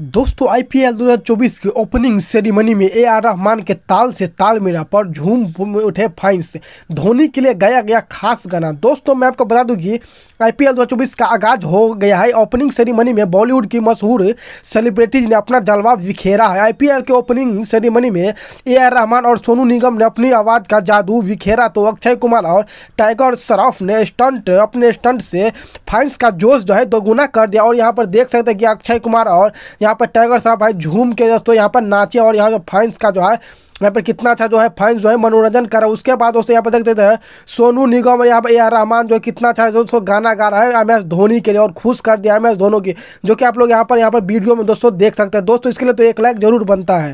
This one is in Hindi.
दोस्तों आईपीएल 2024 की ओपनिंग सेरेमनी में ए आर रहमान के ताल से ताल मिला पर झूम उठे फाइंस धोनी के लिए गाया गया खास गाना दोस्तों मैं आपको बता दूं कि आईपीएल 2024 का आगाज हो गया है ओपनिंग सेरेमनी में बॉलीवुड की मशहूर सेलिब्रिटीज ने अपना जलवा बिखेरा है आईपीएल के ओपनिंग सेरेमनी में ए आर रहमान और सोनू निगम ने अपनी आवाज़ का जादू बिखेरा तो अक्षय कुमार और टाइगर श्रॉफ ने स्टंट अपने स्टंट से फाइंस का जोश जो है दोगुना कर दिया और यहाँ पर देख सकते हैं कि अक्षय कुमार और यहाँ पर टाइगर श्रॉफ भाई झूम के दोस्तों यहाँ पर नाचे और यहाँ जो फैंस का जो है यहाँ पर कितना अच्छा जो है फैंस जो है मनोरंजन कर रहा है उसके बाद दोस्तों यहाँ पर देख देते हैं सोनू निगम और यहाँ पर ए आर रहमान जो है कितना अच्छा दोस्तों गाना गा रहा है एम एस धोनी के लिए और खुश कर दिया एम एस धोनी की जो कि आप लोग यहाँ पर यहाँ पर वीडियो में दोस्तों देख सकते हैं दोस्तों इसके लिए तो एक लाइक जरूर बनता है